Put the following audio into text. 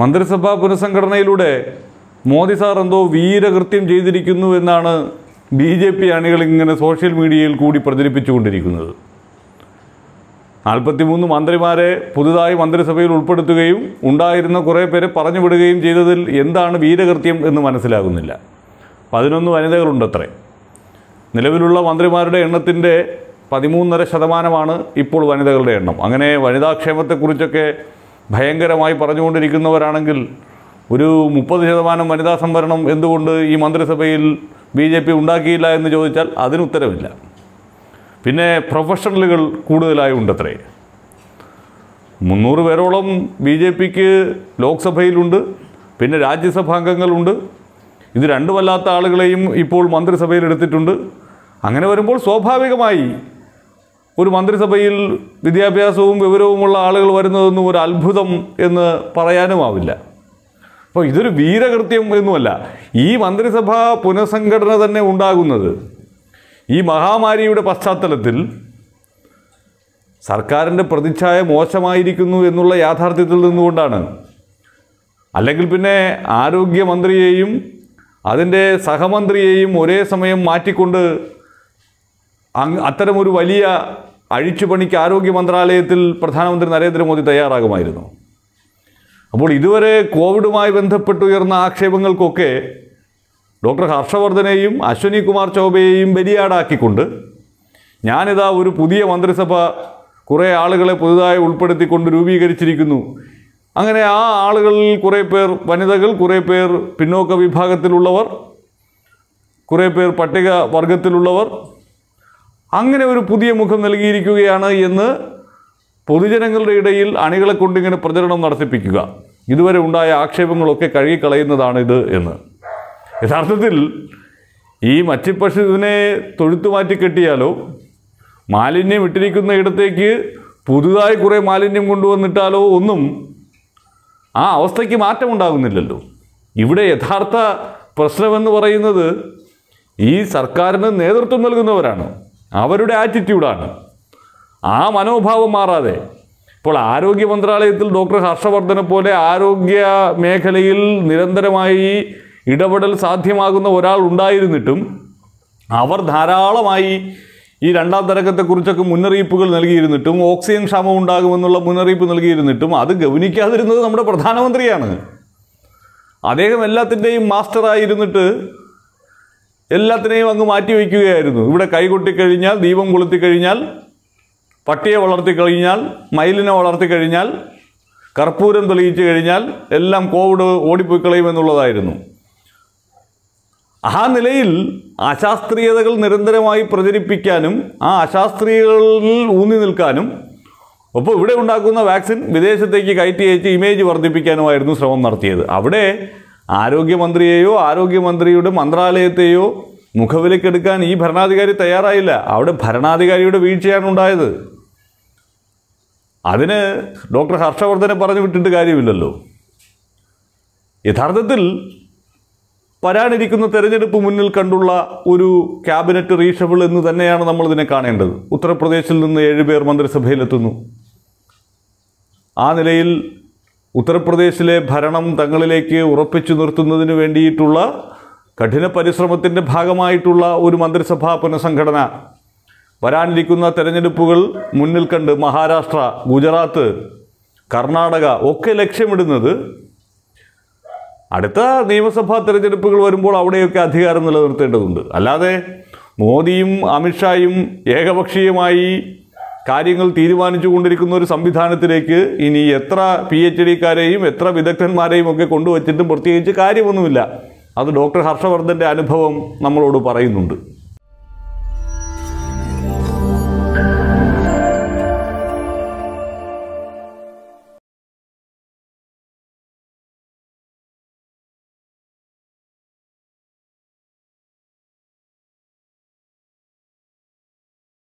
മന്ത്രിസഭാ പുനഃസംഘടനയിലൂടെ മോദി സാർ എന്തോ വീരകൃത്യം ചെയ്തിരിക്കുന്നു എന്നാണ് ബി ജെ പി അണികൾ ഇങ്ങനെ സോഷ്യൽ മീഡിയയിൽ കൂടി പ്രചരിപ്പിച്ചുകൊണ്ടിരിക്കുന്നത് നാൽപ്പത്തിമൂന്ന് മന്ത്രിമാരെ പുതുതായി മന്ത്രിസഭയിൽ ഉൾപ്പെടുത്തുകയും ഉണ്ടായിരുന്ന കുറേ പേരെ പറഞ്ഞു വിടുകയും ചെയ്തതിൽ എന്താണ് വീരകൃത്യം എന്ന് മനസ്സിലാകുന്നില്ല പതിനൊന്ന് വനിതകളുണ്ടത്രേ നിലവിലുള്ള മന്ത്രിമാരുടെ എണ്ണത്തിൻ്റെ പതിമൂന്നര ശതമാനമാണ് ഇപ്പോൾ വനിതകളുടെ എണ്ണം അങ്ങനെ വനിതാക്ഷേമത്തെക്കുറിച്ചൊക്കെ ഭയങ്കരമായി പറഞ്ഞുകൊണ്ടിരിക്കുന്നവരാണെങ്കിൽ ഒരു മുപ്പത് ശതമാനം വനിതാ സംവരണം എന്തുകൊണ്ട് ഈ മന്ത്രിസഭയിൽ ബി ജെ പി ഉണ്ടാക്കിയില്ല എന്ന് ചോദിച്ചാൽ അതിന് ഉത്തരവില്ല പിന്നെ പ്രൊഫഷണലുകൾ കൂടുതലായി ഉണ്ടത്രേ മുന്നൂറ് പേരോളം ബി ജെ പിക്ക് ലോക്സഭയിലുണ്ട് പിന്നെ രാജ്യസഭാംഗങ്ങളുണ്ട് ഇത് രണ്ടുമല്ലാത്ത ആളുകളെയും ഇപ്പോൾ മന്ത്രിസഭയിൽ എടുത്തിട്ടുണ്ട് അങ്ങനെ വരുമ്പോൾ സ്വാഭാവികമായി ഒരു മന്ത്രിസഭയിൽ വിദ്യാഭ്യാസവും വിവരവുമുള്ള ആളുകൾ വരുന്നതൊന്നും ഒരു അത്ഭുതം എന്ന് പറയാനുമാവില്ല അപ്പോൾ ഇതൊരു വീരകൃത്യം എന്നുമല്ല ഈ മന്ത്രിസഭ പുനഃസംഘടന തന്നെ ഉണ്ടാകുന്നത് ഈ മഹാമാരിയുടെ പശ്ചാത്തലത്തിൽ സർക്കാരിൻ്റെ പ്രതിച്ഛായ മോശമായിരിക്കുന്നു എന്നുള്ള യാഥാർത്ഥ്യത്തിൽ നിന്നുകൊണ്ടാണ് അല്ലെങ്കിൽ പിന്നെ ആരോഗ്യമന്ത്രിയെയും അതിൻ്റെ സഹമന്ത്രിയെയും ഒരേ സമയം മാറ്റിക്കൊണ്ട് അത്തരമൊരു വലിയ അഴിച്ചുപണിക്ക് ആരോഗ്യ മന്ത്രാലയത്തിൽ പ്രധാനമന്ത്രി നരേന്ദ്രമോദി തയ്യാറാകുമായിരുന്നു അപ്പോൾ ഇതുവരെ കോവിഡുമായി ബന്ധപ്പെട്ടുയർന്ന ആക്ഷേപങ്ങൾക്കൊക്കെ ഡോക്ടർ ഹർഷവർദ്ധനെയും അശ്വനി കുമാർ ചൗബയെയും ബലിയാടാക്കിക്കൊണ്ട് ഞാനിതാ ഒരു പുതിയ മന്ത്രിസഭ കുറേ ആളുകളെ പുതുതായി ഉൾപ്പെടുത്തിക്കൊണ്ട് രൂപീകരിച്ചിരിക്കുന്നു അങ്ങനെ ആ ആളുകളിൽ കുറേ പേർ വനിതകൾ കുറേ പേർ പിന്നോക്ക വിഭാഗത്തിലുള്ളവർ കുറേ പേർ പട്ടിക വർഗത്തിലുള്ളവർ അങ്ങനെ ഒരു പുതിയ മുഖം നൽകിയിരിക്കുകയാണ് എന്ന് പൊതുജനങ്ങളുടെ ഇടയിൽ അണികളെ കൊണ്ടിങ്ങനെ പ്രചരണം നടത്തിപ്പിക്കുക ഇതുവരെ ഉണ്ടായ ആക്ഷേപങ്ങളൊക്കെ കഴുകിക്കളയുന്നതാണിത് ഇത് എന്ന് യഥാർത്ഥത്തിൽ ഈ ഇതിനെ തൊഴുത്തു മാറ്റി കെട്ടിയാലോ മാലിന്യം ഇട്ടിരിക്കുന്ന ഇടത്തേക്ക് പുതുതായി കുറേ മാലിന്യം കൊണ്ടുവന്നിട്ടാലോ ഒന്നും ആ അവസ്ഥയ്ക്ക് മാറ്റമുണ്ടാകുന്നില്ലല്ലോ ഇവിടെ യഥാർത്ഥ പ്രശ്നമെന്ന് പറയുന്നത് ഈ സർക്കാരിന് നേതൃത്വം നൽകുന്നവരാണ് അവരുടെ ആറ്റിറ്റ്യൂഡാണ് ആ മനോഭാവം മാറാതെ ഇപ്പോൾ ആരോഗ്യ മന്ത്രാലയത്തിൽ ഡോക്ടർ ഹർഷവർദ്ധനെ പോലെ ആരോഗ്യ മേഖലയിൽ നിരന്തരമായി ഇടപെടൽ സാധ്യമാകുന്ന ഒരാൾ ഉണ്ടായിരുന്നിട്ടും അവർ ധാരാളമായി ഈ രണ്ടാം തരംഗത്തെക്കുറിച്ചൊക്കെ മുന്നറിയിപ്പുകൾ നൽകിയിരുന്നിട്ടും ഓക്സിജൻ ക്ഷാമം ഉണ്ടാകുമെന്നുള്ള മുന്നറിയിപ്പ് നൽകിയിരുന്നിട്ടും അത് ഗവനിക്കാതിരുന്നത് നമ്മുടെ പ്രധാനമന്ത്രിയാണ് അദ്ദേഹം എല്ലാത്തിൻ്റെയും മാസ്റ്ററായിരുന്നിട്ട് എല്ലാത്തിനെയും അങ്ങ് മാറ്റി വയ്ക്കുകയായിരുന്നു ഇവിടെ കൈകൊട്ടിക്കഴിഞ്ഞാൽ ദീപം കൊളുത്തിക്കഴിഞ്ഞാൽ പട്ടിയെ വളർത്തിക്കഴിഞ്ഞാൽ മയിലിനെ വളർത്തിക്കഴിഞ്ഞാൽ കർപ്പൂരം തെളിയിച്ചു കഴിഞ്ഞാൽ എല്ലാം കോവിഡ് ഓടിപ്പോയി കളയുമെന്നുള്ളതായിരുന്നു ആ നിലയിൽ അശാസ്ത്രീയതകൾ നിരന്തരമായി പ്രചരിപ്പിക്കാനും ആ അശാസ്ത്രീയതകളിൽ ഊന്നി നിൽക്കാനും ഒപ്പം ഇവിടെ ഉണ്ടാക്കുന്ന വാക്സിൻ വിദേശത്തേക്ക് കയറ്റി അയച്ച് ഇമേജ് വർദ്ധിപ്പിക്കാനുമായിരുന്നു ശ്രമം നടത്തിയത് അവിടെ ആരോഗ്യമന്ത്രിയെയോ ആരോഗ്യമന്ത്രിയുടെ മന്ത്രാലയത്തെയോ മുഖവിലക്കെടുക്കാൻ ഈ ഭരണാധികാരി തയ്യാറായില്ല അവിടെ ഭരണാധികാരിയുടെ വീഴ്ചയാണ് ഉണ്ടായത് അതിന് ഡോക്ടർ ഹർഷവർദ്ധനെ പറഞ്ഞു വിട്ടിട്ട് കാര്യമില്ലല്ലോ യഥാർത്ഥത്തിൽ വരാനിരിക്കുന്ന തെരഞ്ഞെടുപ്പ് മുന്നിൽ കണ്ടുള്ള ഒരു ക്യാബിനറ്റ് റീഷഫിൾ എന്ന് തന്നെയാണ് നമ്മളിതിനെ കാണേണ്ടത് ഉത്തർപ്രദേശിൽ നിന്ന് ഏഴുപേർ പേർ മന്ത്രിസഭയിലെത്തുന്നു ആ നിലയിൽ ഉത്തർപ്രദേശിലെ ഭരണം തങ്ങളിലേക്ക് ഉറപ്പിച്ചു നിർത്തുന്നതിന് വേണ്ടിയിട്ടുള്ള കഠിന പരിശ്രമത്തിൻ്റെ ഭാഗമായിട്ടുള്ള ഒരു മന്ത്രിസഭാ പുനഃസംഘടന വരാനിരിക്കുന്ന തെരഞ്ഞെടുപ്പുകൾ മുന്നിൽ കണ്ട് മഹാരാഷ്ട്ര ഗുജറാത്ത് കർണാടക ഒക്കെ ലക്ഷ്യമിടുന്നത് അടുത്ത നിയമസഭാ തെരഞ്ഞെടുപ്പുകൾ വരുമ്പോൾ അവിടെയൊക്കെ അധികാരം നിലനിർത്തേണ്ടതുണ്ട് അല്ലാതെ മോദിയും അമിത്ഷായും ഏകപക്ഷീയമായി കാര്യങ്ങൾ തീരുമാനിച്ചു കൊണ്ടിരിക്കുന്ന ഒരു സംവിധാനത്തിലേക്ക് ഇനി എത്ര പി എച്ച് ഡിക്കാരെയും എത്ര വിദഗ്ധന്മാരെയും ഒക്കെ കൊണ്ടുവച്ചിട്ടും പ്രത്യേകിച്ച് കാര്യമൊന്നുമില്ല അത് ഡോക്ടർ ഹർഷവർദ്ധൻ്റെ അനുഭവം നമ്മളോട് പറയുന്നുണ്ട്